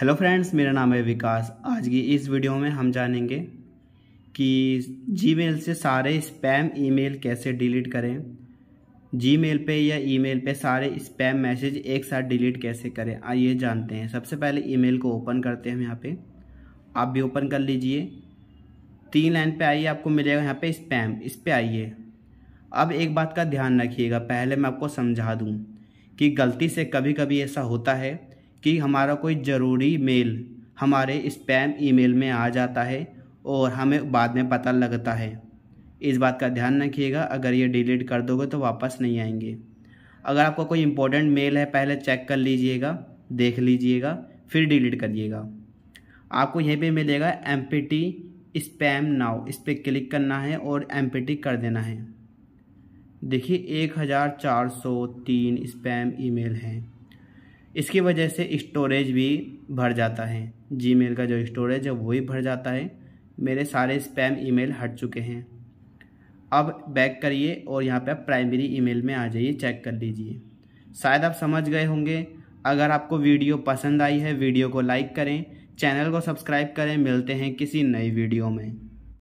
hello friends मेरा नाम है विकास आज की इस वीडियो में हम जानेंगे कि जीमेल से सारे स्पैम ईमेल कैसे डिलीट करें जीमेल पे या ईमेल पे सारे स्पैम मैसेज एक साथ डिलीट कैसे करें आइए जानते हैं सबसे पहले ईमेल को ओपन करते हैं हम यहाँ पे आप भी ओपन कर लीजिए तीन लाइन पे आइए आपको मिलेगा यहाँ पे स्पैम इस पर आइए अब एक बात का ध्यान रखिएगा पहले मैं आपको समझा दूँ कि गलती से कभी कभी ऐसा होता है कि हमारा कोई ज़रूरी मेल हमारे स्पैम ईमेल में आ जाता है और हमें बाद में पता लगता है इस बात का ध्यान रखिएगा अगर ये डिलीट कर दोगे तो वापस नहीं आएंगे अगर आपको कोई इम्पोर्टेंट मेल है पहले चेक कर लीजिएगा देख लीजिएगा फिर डिलीट करिएगा आपको यहीं पे मिलेगा empty spam now इस पर क्लिक करना है और एम पी टी कर देना है देखिए एक हज़ार चार सौ तीन स्पैम ईमेल हैं इसकी वजह से स्टोरेज भी भर जाता है जी का जो स्टोरेज है वो भी भर जाता है मेरे सारे स्पैम ईमेल हट चुके हैं अब बैक करिए और यहाँ पे आप प्राइमरी ईमेल में आ जाइए चेक कर लीजिए शायद आप समझ गए होंगे अगर आपको वीडियो पसंद आई है वीडियो को लाइक करें चैनल को सब्सक्राइब करें मिलते हैं किसी नई वीडियो में